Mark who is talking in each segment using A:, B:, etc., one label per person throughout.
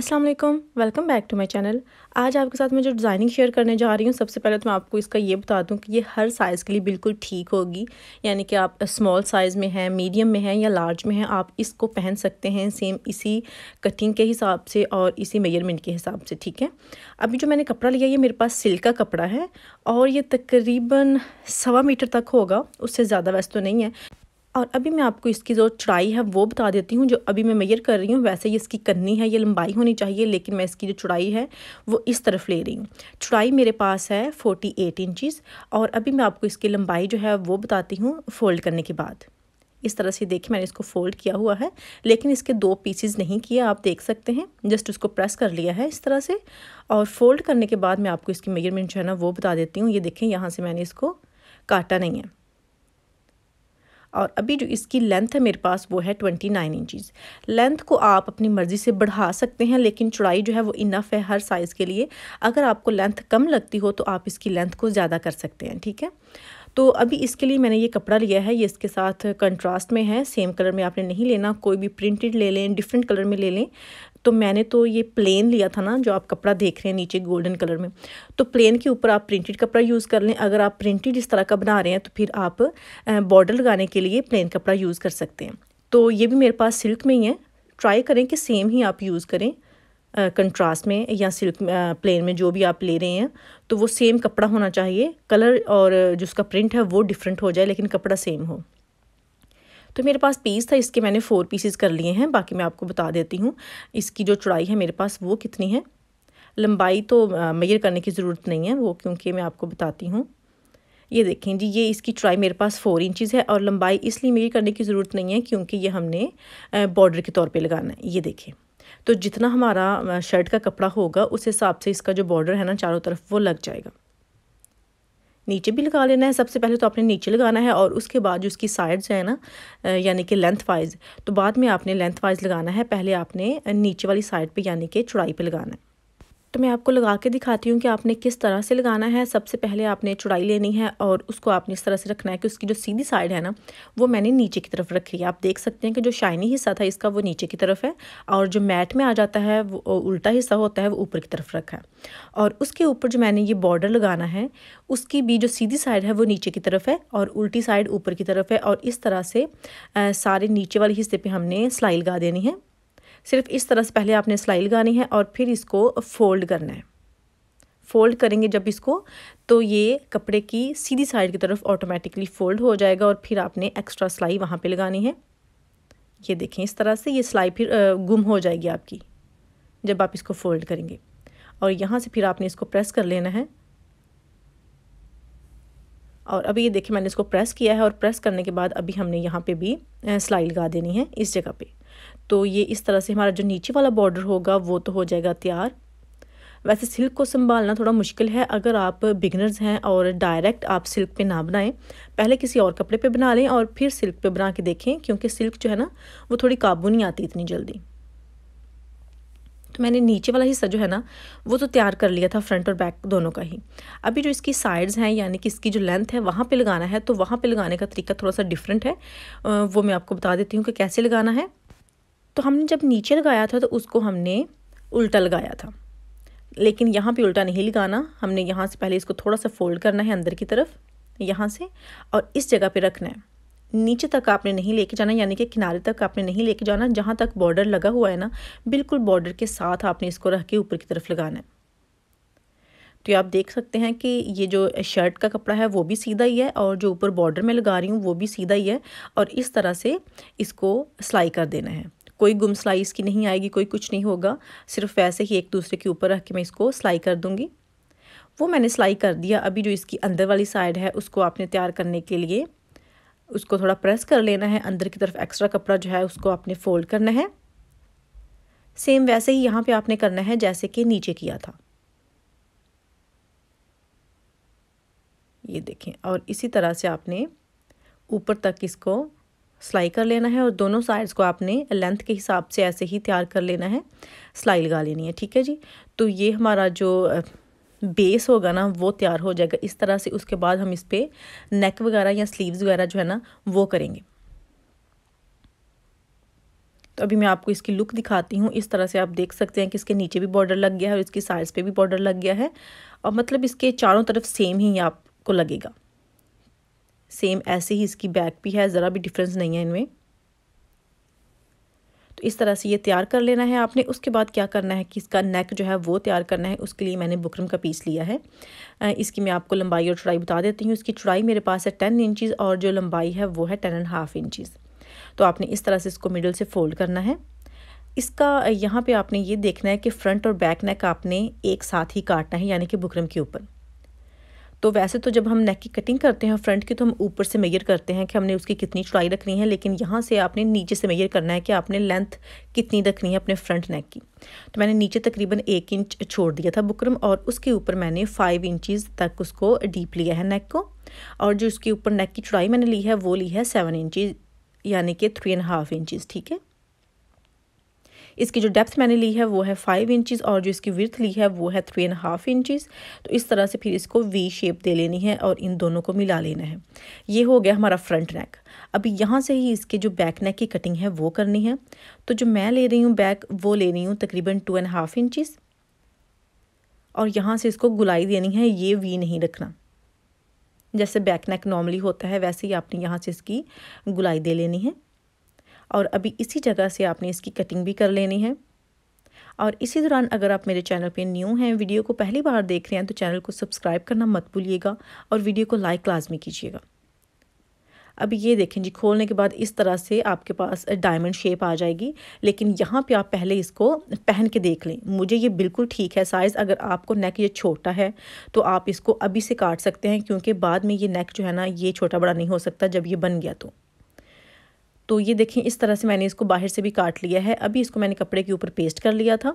A: अस्सलाम वालेकुम welcome back to my channel आज आपके साथ मैं जो डिज़ाइनिंग शेयर करने जा रही हूँ सबसे पहले तो मैं आपको इसका ये बता दूँ कि ये हर साइज़ के लिए बिल्कुल ठीक होगी यानी कि आप स्मॉल साइज़ में हैं मीडियम में हैं या लार्ज में हैं आप इसको पहन सकते हैं सेम इसी कटिंग के हिसाब से और इसी मेजरमेंट के हिसाब से ठीक है अभी जो मैंने कपड़ा लिया ये मेरे पास सिल्क का कपड़ा है और ये तकरीबन सवा मीटर तक होगा उससे ज़्यादा वैसे तो नहीं है और अभी मैं आपको इसकी जो चौड़ाई है वो बता देती हूँ जो अभी मैं मैयर कर रही हूँ वैसे ही इसकी कन्नी है ये लंबाई होनी चाहिए लेकिन मैं इसकी जो चौड़ाई है वो इस तरफ ले रही हूँ चौड़ाई मेरे पास है फोर्टी एट इंचज़ और अभी मैं आपको इसकी लंबाई जो है वो बताती हूँ फ़ोल्ड करने के बाद इस तरह से देखिए मैंने इसको फोल्ड किया हुआ है लेकिन इसके दो पीसीज नहीं किए आप देख सकते हैं जस्ट उसको प्रेस कर लिया है इस तरह से और फोल्ड करने के बाद मैं आपको इसकी मेजरमेंट जो है ना वो बता देती हूँ ये देखें यहाँ से मैंने इसको काटा नहीं है और अभी जो इसकी लेंथ है मेरे पास वो है ट्वेंटी नाइन इंचज़ लेंथ को आप अपनी मर्ज़ी से बढ़ा सकते हैं लेकिन चौड़ाई जो है वो इनफ है हर साइज़ के लिए अगर आपको लेंथ कम लगती हो तो आप इसकी लेंथ को ज़्यादा कर सकते हैं ठीक है तो अभी इसके लिए मैंने ये कपड़ा लिया है ये इसके साथ कंट्रास्ट में है सेम कलर में आपने नहीं लेना कोई भी प्रिंटेड ले लें डिफरेंट कलर में ले लें तो मैंने तो ये प्लेन लिया था ना जो आप कपड़ा देख रहे हैं नीचे गोल्डन कलर में तो प्लेन के ऊपर आप प्रिंटेड कपड़ा यूज़ कर लें अगर आप प्रिंटेड इस तरह का बना रहे हैं तो फिर आप बॉर्डर लगाने के लिए प्लेन कपड़ा यूज़ कर सकते हैं तो ये भी मेरे पास सिल्क में ही है ट्राई करें कि सेम ही आप यूज़ करें कंट्रास्ट में या सिल्क प्लेन में जो भी आप ले रहे हैं तो वो सेम कपड़ा होना चाहिए कलर और जो उसका प्रिंट है वो डिफरेंट हो जाए लेकिन कपड़ा सेम हो तो मेरे पास पीस था इसके मैंने फ़ोर पीसेस कर लिए हैं बाकी मैं आपको बता देती हूँ इसकी जो चौड़ाई है मेरे पास वो कितनी है लंबाई तो मैयर करने की ज़रूरत नहीं है वो क्योंकि मैं आपको बताती हूँ ये देखें जी ये इसकी चौड़ाई मेरे पास फ़ोर इंचज़ है और लंबाई इसलिए मेरी करने की ज़रूरत नहीं है क्योंकि ये हमने बॉर्डर के तौर पर लगाना है ये देखें तो जितना हमारा शर्ट का कपड़ा होगा उस हिसाब से इसका जो बॉर्डर है ना चारों तरफ वो लग जाएगा नीचे भी लगा लेना है सबसे पहले तो आपने नीचे लगाना है और उसके बाद जो उसकी साइड्स है ना यानी कि लेंथ वाइज तो बाद में आपने लेंथ वाइज लगाना है पहले आपने नीचे वाली साइड पर यानी कि चौड़ाई पर लगाना है तो मैं आपको लगा के दिखाती हूँ कि आपने किस तरह से लगाना है सबसे पहले आपने चुड़ाई लेनी है और उसको आपने इस तरह से रखना है कि उसकी जो सीधी साइड है ना वो मैंने नीचे की तरफ रखी है आप देख सकते हैं कि जो शाइनी हिस्सा था इसका वो नीचे की तरफ है और जो मैट में आ जाता है वो उल्टा हिस्सा होता है वो ऊपर की तरफ रखा है और उसके ऊपर जो मैंने ये बॉर्डर लगाना है उसकी भी जो सीधी साइड है वो नीचे की तरफ है और उल्टी साइड ऊपर की तरफ है और इस तरह से सारे नीचे वाले हिस्से पर हमने सिलाई लगा देनी है सिर्फ इस तरह से पहले आपने सिलाई लगानी है और फिर इसको फोल्ड करना है फोल्ड करेंगे जब इसको तो ये कपड़े की सीधी साइड की तरफ ऑटोमेटिकली फोल्ड हो जाएगा और फिर आपने एक्स्ट्रा सिलाई वहाँ पे लगानी है ये देखें इस तरह से ये सिलाई फिर गुम हो जाएगी आपकी जब आप इसको फोल्ड करेंगे और यहाँ से फिर आपने इसको प्रेस कर लेना है और अभी ये देखिए मैंने इसको प्रेस किया है और प्रेस करने के बाद अभी हमने यहाँ पे भी सिलाई लगा देनी है इस जगह पे तो ये इस तरह से हमारा जो नीचे वाला बॉर्डर होगा वो तो हो जाएगा तैयार वैसे सिल्क को संभालना थोड़ा मुश्किल है अगर आप बिगनर्स हैं और डायरेक्ट आप सिल्क पे ना बनाएं पहले किसी और कपड़े पे बना लें और फिर सिल्क पे बना के देखें क्योंकि सिल्क जो है ना वो थोड़ी काबू नहीं आती इतनी जल्दी तो मैंने नीचे वाला हिस्सा जो है ना वो तो तैयार कर लिया था फ्रंट और बैक दोनों का ही अभी जो इसकी साइड्स हैं यानी कि इसकी जो लेंथ है वहाँ पे लगाना है तो वहाँ पे लगाने का तरीका थोड़ा सा डिफरेंट है वो मैं आपको बता देती हूँ कि कैसे लगाना है तो हमने जब नीचे लगाया था तो उसको हमने उल्टा लगाया था लेकिन यहाँ पे उल्टा नहीं लगाना हमने यहाँ से पहले इसको थोड़ा सा फोल्ड करना है अंदर की तरफ यहाँ से और इस जगह पे रखना है नीचे तक आपने नहीं लेके जाना यानी कि किनारे तक आपने नहीं लेके जाना जहाँ तक बॉर्डर लगा हुआ है ना बिल्कुल बॉर्डर के साथ आपने इसको रख के ऊपर की तरफ लगाना है तो आप देख सकते हैं कि ये जो शर्ट का कपड़ा है वो भी सीधा ही है और जो ऊपर बॉर्डर में लगा रही हूँ वो भी सीधा ही है और इस तरह से इसको सिलाई कर देना है कोई गुम सिलाई इसकी नहीं आएगी कोई कुछ नहीं होगा सिर्फ वैसे ही एक दूसरे के ऊपर रख के मैं इसको सिलाई कर दूँगी वो मैंने सिलाई कर दिया अभी जो इसकी अंदर वाली साइड है उसको आपने तैयार करने के लिए उसको थोड़ा प्रेस कर लेना है अंदर की तरफ एक्स्ट्रा कपड़ा जो है उसको आपने फ़ोल्ड करना है सेम वैसे ही यहाँ पे आपने करना है जैसे कि नीचे किया था ये देखें और इसी तरह से आपने ऊपर तक इसको सिलाई कर लेना है और दोनों साइड्स को आपने लेंथ के हिसाब से ऐसे ही तैयार कर लेना है सिलाई लगा लेनी है ठीक है जी तो ये हमारा जो बेस होगा ना वो तैयार हो जाएगा इस तरह से उसके बाद हम इस पर नेक वगैरह या स्लीव्स वगैरह जो है ना वो करेंगे तो अभी मैं आपको इसकी लुक दिखाती हूँ इस तरह से आप देख सकते हैं कि इसके नीचे भी बॉर्डर लग गया है और इसकी साइड्स पे भी बॉर्डर लग गया है और मतलब इसके चारों तरफ सेम ही आपको लगेगा सेम ऐसे ही इसकी बैक भी है ज़रा भी डिफरेंस नहीं है इनमें तो इस तरह से ये तैयार कर लेना है आपने उसके बाद क्या करना है कि इसका नेक जो है वो तैयार करना है उसके लिए मैंने बुकरम का पीस लिया है इसकी मैं आपको लंबाई और चौड़ाई बता देती हूँ इसकी चौड़ाई मेरे पास है टेन इंचज़ और जो लंबाई है वो है टेन एंड हाफ इंचज़ तो आपने इस तरह से इसको मिडल से फोल्ड करना है इसका यहाँ पे आपने ये देखना है कि फ्रंट और बैक नेक आपने एक साथ ही काटना है यानी कि बुकरम के ऊपर तो वैसे तो जब हम नेक की कटिंग करते हैं फ्रंट की तो हम ऊपर से मेयर करते हैं कि हमने उसकी कितनी चौड़ाई रखनी है लेकिन यहाँ से आपने नीचे से मेयर करना है कि आपने लेंथ कितनी रखनी है अपने फ्रंट नेक की तो मैंने नीचे तकरीबन एक इंच छोड़ दिया था बुकरम और उसके ऊपर मैंने फाइव इंचज़ तक उसको डीप लिया है नेक को और जो उसके ऊपर नेक की चौड़ाई मैंने ली है वो ली है सेवन इंचज़ यानी कि थ्री एंड हाफ इंचज़ ठीक है इसकी जो डेप्थ मैंने ली है वो है फाइव इंचज़ और जो इसकी विर्थ ली है वो है थ्री एंड हाफ इंचज़ तो इस तरह से फिर इसको वी शेप दे लेनी है और इन दोनों को मिला लेना है ये हो गया हमारा फ्रंट नेक अभी यहाँ से ही इसके जो बैक नेक की कटिंग है वो करनी है तो जो मैं ले रही हूँ बैक वो ले रही हूँ तकरीबन टू एंड हाफ इंचज़ और यहाँ से इसको गुलाई देनी है ये वी नहीं रखना जैसे बैक नेक नॉर्मली होता है वैसे ही आपने यहाँ से इसकी गुलाई दे लेनी है और अभी इसी जगह से आपने इसकी कटिंग भी कर लेनी है और इसी दौरान अगर आप मेरे चैनल पे न्यू हैं वीडियो को पहली बार देख रहे हैं तो चैनल को सब्सक्राइब करना मत भूलिएगा और वीडियो को लाइक लाजमी कीजिएगा अब ये देखें जी खोलने के बाद इस तरह से आपके पास डायमंड शेप आ जाएगी लेकिन यहाँ पे आप पहले इसको पहन के देख लें मुझे ये बिल्कुल ठीक है साइज़ अगर आपको नेक ये छोटा है तो आप इसको अभी से काट सकते हैं क्योंकि बाद में ये नेक जो है ना ये छोटा बड़ा नहीं हो सकता जब ये बन गया तो तो ये देखें इस तरह से मैंने इसको बाहर से भी काट लिया है अभी इसको मैंने कपड़े के ऊपर पेस्ट कर लिया था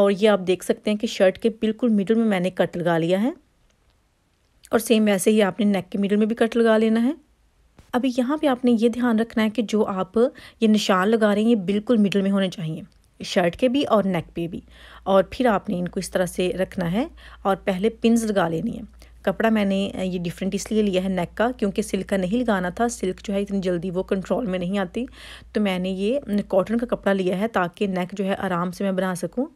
A: और ये आप देख सकते हैं कि शर्ट के बिल्कुल मिडल में मैंने कट लगा लिया है और सेम वैसे ही आपने नेक के मिडल में भी कट लगा लेना है अभी यहाँ पे आपने ये ध्यान रखना है कि जो आप ये निशान लगा रहे हैं ये बिल्कुल मिडल में होने चाहिए शर्ट के भी और नेक पे भी और फिर आपने इनको इस तरह से रखना है और पहले पिंस लगा लेनी है कपड़ा मैंने ये डिफरेंट इसलिए लिया है नेक का क्योंकि सिल्क का नहीं लगाना था सिल्क जो है इतनी जल्दी वो कंट्रोल में नहीं आती तो मैंने ये कॉटन का कपड़ा लिया है ताकि नेक जो है आराम से मैं बना सकूँ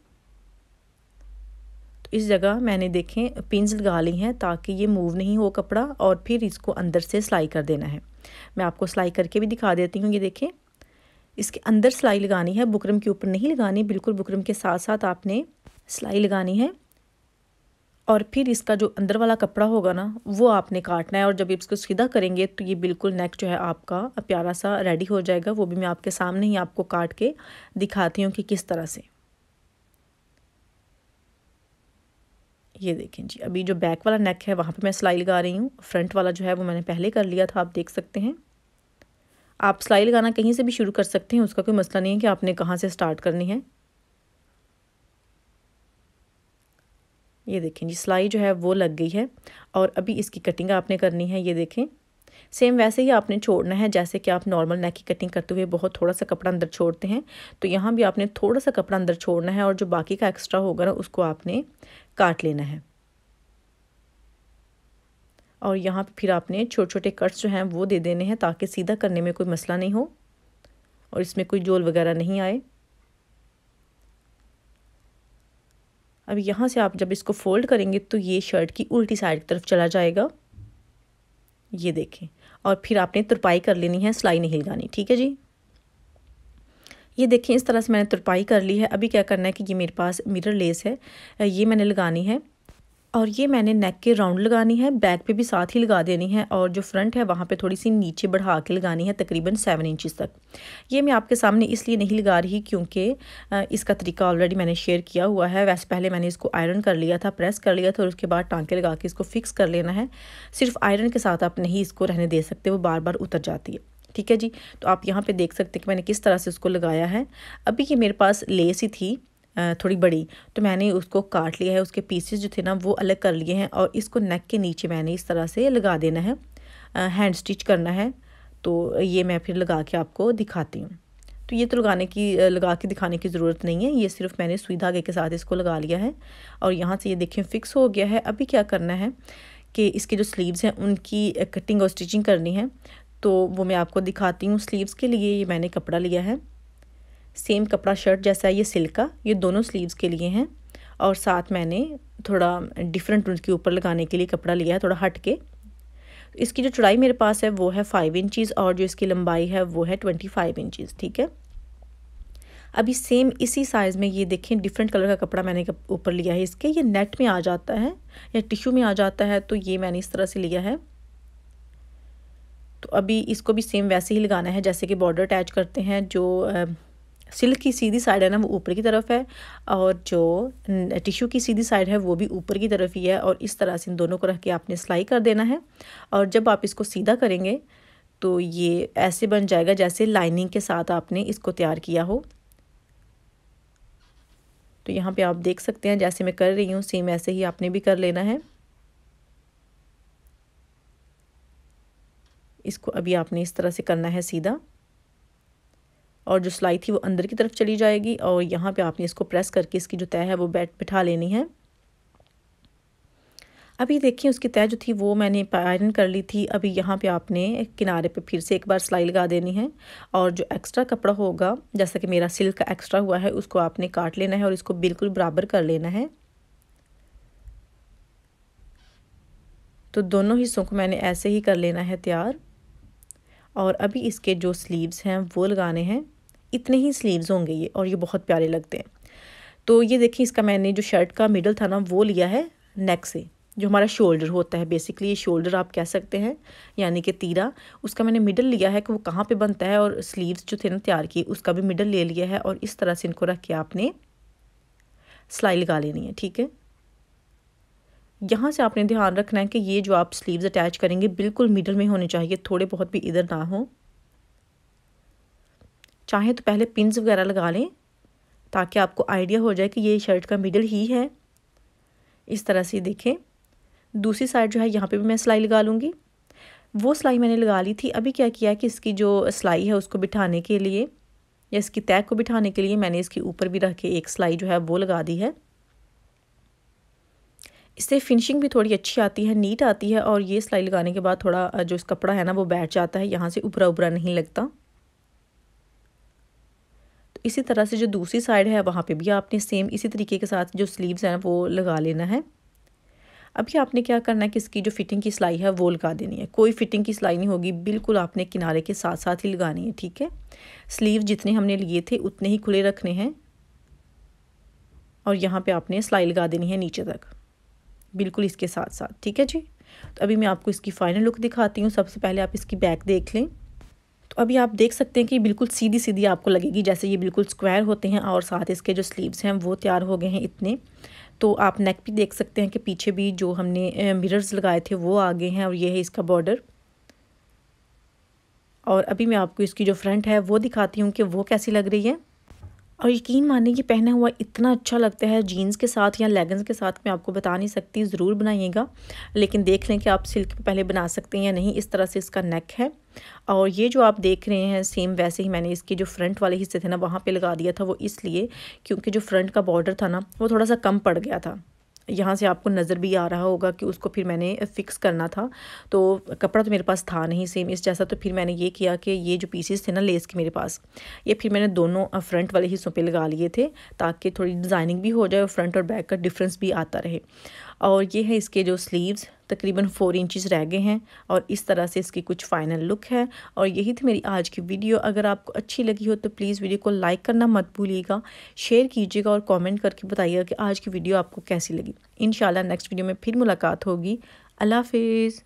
A: तो इस जगह मैंने देखें पिंस लगा ली हैं ताकि ये मूव नहीं हो कपड़ा और फिर इसको अंदर से सिलाई कर देना है मैं आपको सिलाई करके भी दिखा देती हूँ ये देखें इसके अंदर सिलाई लगानी है बुकरम के ऊपर नहीं लगानी बिल्कुल बुकरम के साथ साथ आपने सिलाई लगानी है और फिर इसका जो अंदर वाला कपड़ा होगा ना वो आपने काटना है और जब इसको सीधा करेंगे तो ये बिल्कुल नेक जो है आपका प्यारा सा रेडी हो जाएगा वो भी मैं आपके सामने ही आपको काट के दिखाती हूँ कि किस तरह से ये देखें जी अभी जो बैक वाला नेक है वहाँ पे मैं सिलाई लगा रही हूँ फ्रंट वाला जो है वो मैंने पहले कर लिया था आप देख सकते हैं आप सिलाई लगाना कहीं से भी शुरू कर सकते हैं उसका कोई मसला नहीं है कि आपने कहाँ से स्टार्ट करनी है ये देखें जी सिलाई जो है वो लग गई है और अभी इसकी कटिंग आपने करनी है ये देखें सेम वैसे ही आपने छोड़ना है जैसे कि आप नॉर्मल नेक की कटिंग करते हुए बहुत थोड़ा सा कपड़ा अंदर छोड़ते हैं तो यहाँ भी आपने थोड़ा सा कपड़ा अंदर छोड़ना है और जो बाकी का एक्स्ट्रा होगा ना उसको आपने काट लेना है और यहाँ फिर आपने छोटे छोटे कट्स जो हैं वो दे देने हैं ताकि सीधा करने में कोई मसला नहीं हो और इसमें कोई जोल वगैरह नहीं आए अब यहाँ से आप जब इसको फोल्ड करेंगे तो ये शर्ट की उल्टी साइड की तरफ चला जाएगा ये देखें और फिर आपने तुरपाई कर लेनी है सिलाई नहीं लगानी ठीक है जी ये देखें इस तरह से मैंने तुरपाई कर ली है अभी क्या करना है कि ये मेरे पास मिरर लेस है ये मैंने लगानी है और ये मैंने नेक के राउंड लगानी है बैक पे भी साथ ही लगा देनी है और जो फ्रंट है वहाँ पे थोड़ी सी नीचे बढ़ा के लगानी है तकरीबन सेवन इंचज़ तक ये मैं आपके सामने इसलिए नहीं लगा रही क्योंकि इसका तरीका ऑलरेडी मैंने शेयर किया हुआ है वैसे पहले मैंने इसको आयरन कर लिया था प्रेस कर लिया था और उसके बाद टाँके लगा के इसको फ़िक्स कर लेना है सिर्फ आयरन के साथ आप नहीं इसको रहने दे सकते वो बार बार उतर जाती है ठीक है जी तो आप यहाँ पर देख सकते हैं कि मैंने किस तरह से उसको लगाया है अभी ये मेरे पास लेस ही थी थोड़ी बड़ी तो मैंने उसको काट लिया है उसके पीसेस जो थे ना वो अलग कर लिए हैं और इसको नेक के नीचे मैंने इस तरह से लगा देना है हैंड स्टिच करना है तो ये मैं फिर लगा के आपको दिखाती हूँ तो ये तो लगाने की लगा के दिखाने की ज़रूरत नहीं है ये सिर्फ मैंने सुई धागे के साथ इसको लगा लिया है और यहाँ से ये देखिए फिक्स हो गया है अभी क्या करना है कि इसके जो स्लीव्स हैं उनकी कटिंग और स्टिचिंग करनी है तो वो मैं आपको दिखाती हूँ स्लीव्स के लिए ये मैंने कपड़ा लिया है सेम कपड़ा शर्ट जैसा ये सिल्क का ये दोनों स्लीव्स के लिए हैं और साथ मैंने थोड़ा डिफरेंट उनके ऊपर लगाने के लिए कपड़ा लिया है थोड़ा हट के इसकी जो चौड़ाई मेरे पास है वो है फाइव इंचज़ और जो इसकी लंबाई है वो है ट्वेंटी फाइव इंचीज़ ठीक है अभी सेम इसी साइज़ में ये देखें डिफरेंट कलर का कपड़ा मैंने ऊपर लिया है इसके ये नेट में आ जाता है या टिश्यू में आ जाता है तो ये मैंने इस तरह से लिया है तो अभी इसको भी सेम वैसे ही लगाना है जैसे कि बॉर्डर अटैच करते हैं जो सिल्क की सीधी साइड है ना वो ऊपर की तरफ है और जो टिश्यू की सीधी साइड है वो भी ऊपर की तरफ ही है और इस तरह से इन दोनों को रख के आपने सिलाई कर देना है और जब आप इसको सीधा करेंगे तो ये ऐसे बन जाएगा जैसे लाइनिंग के साथ आपने इसको तैयार किया हो तो यहाँ पे आप देख सकते हैं जैसे मैं कर रही हूँ सेम ऐसे ही आपने भी कर लेना है इसको अभी आपने इस तरह से करना है सीधा और जो सिलाई थी वो अंदर की तरफ चली जाएगी और यहाँ पे आपने इसको प्रेस करके इसकी जो तय है वो बैठ बिठा लेनी है अभी देखिए उसकी तय जो थी वो मैंने आयरन कर ली थी अभी यहाँ पे आपने किनारे पे फिर से एक बार सिलाई लगा देनी है और जो एक्स्ट्रा कपड़ा होगा जैसा कि मेरा सिल्क का एक्स्ट्रा हुआ है उसको आपने काट लेना है और इसको बिल्कुल बराबर कर लेना है तो दोनों हिस्सों को मैंने ऐसे ही कर लेना है तैयार और अभी इसके जो स्लीव्स हैं वो लगाने हैं इतने ही स्लीव्स होंगे ये और ये बहुत प्यारे लगते हैं तो ये देखिए इसका मैंने जो शर्ट का मिडल था ना वो लिया है नेक से जो हमारा शोल्डर होता है बेसिकली ये शोल्डर आप कह सकते हैं यानी कि तीरा उसका मैंने मिडल लिया है कि वो कहाँ पे बनता है और स्लीव्स जो थे ना तैयार किए उसका भी मिडल ले लिया है और इस तरह से इनको रख के आपने सिलाई लगा लेनी है ठीक है यहाँ से आपने ध्यान रखना है कि ये जो आप स्लीव्स अटैच करेंगे बिल्कुल मिडल में होने चाहिए थोड़े बहुत भी इधर ना हो चाहे तो पहले पिंस वगैरह लगा लें ताकि आपको आइडिया हो जाए कि ये शर्ट का मिडल ही है इस तरह से देखें दूसरी साइड जो है यहाँ पे भी मैं सिलाई लगा लूँगी वो सिलाई मैंने लगा ली थी अभी क्या किया कि इसकी जो सिलाई है उसको बिठाने के लिए या इसकी तय को बिठाने के लिए मैंने इसके ऊपर भी रख के एक सिलाई जो है वो लगा दी है इससे फिनिशिंग भी थोड़ी अच्छी आती है नीट आती है और ये सिलाई लगाने के बाद थोड़ा जो इस कपड़ा है ना वो बैठ जाता है यहाँ से उभरा उभरा नहीं लगता इसी तरह से जो दूसरी साइड है वहाँ पे भी आपने सेम इसी तरीके के साथ जो स्लीव्स हैं वो लगा लेना है अभी आपने क्या करना है कि इसकी जो फिटिंग की सिलाई है वो लगा देनी है कोई फिटिंग की सिलाई नहीं होगी बिल्कुल आपने किनारे के साथ साथ ही लगानी है ठीक है स्लीव जितने हमने लिए थे उतने ही खुले रखने हैं और यहाँ पर आपने सिलाई लगा देनी है नीचे तक बिल्कुल इसके साथ साथ ठीक है जी तो अभी मैं आपको इसकी फ़ाइनल लुक दिखाती हूँ सबसे पहले आप इसकी बैक देख लें तो अभी आप देख सकते हैं कि बिल्कुल सीधी सीधी आपको लगेगी जैसे ये बिल्कुल स्क्वायर होते हैं और साथ इसके जो स्लीव्स हैं वो तैयार हो गए हैं इतने तो आप नेक भी देख सकते हैं कि पीछे भी जो हमने मिरर्स लगाए थे वो आ गए हैं और ये है इसका बॉर्डर और अभी मैं आपको इसकी जो फ्रंट है वो दिखाती हूँ कि वो कैसी लग रही है और यकीन माने कि पहना हुआ इतना अच्छा लगता है जीन्स के साथ या लेगन्स के साथ मैं आपको बता नहीं सकती ज़रूर बनाइएगा लेकिन देख लें कि आप सिल्क पहले बना सकते हैं या नहीं इस तरह से इसका नेक है और ये जो आप देख रहे हैं सेम वैसे ही मैंने इसके जो फ्रंट वाले हिस्से थे ना वहाँ पे लगा दिया था वो इसलिए क्योंकि जो फ्रंट का बॉर्डर था ना वो थोड़ा सा कम पड़ गया था यहाँ से आपको नज़र भी आ रहा होगा कि उसको फिर मैंने फ़िक्स करना था तो कपड़ा तो मेरे पास था नहीं सेम इस जैसा तो फिर मैंने ये किया कि ये जो पीसेस थे ना लेस के मेरे पास ये फिर मैंने दोनों फ्रंट वाले हिस्सों पे लगा लिए थे ताकि थोड़ी डिज़ाइनिंग भी हो जाए और फ्रंट और बैक का डिफरेंस भी आता रहे और ये है इसके जो स्लीव्स तकरीबन फोर इंचज़ रह गए हैं और इस तरह से इसकी कुछ फ़ाइनल लुक है और यही थी मेरी आज की वीडियो अगर आपको अच्छी लगी हो तो प्लीज़ वीडियो को लाइक करना मत भूलिएगा शेयर कीजिएगा और कमेंट करके बताइएगा कि आज की वीडियो आपको कैसी लगी इन नेक्स्ट वीडियो में फिर मुलाकात होगी अल्लाह हाफिज़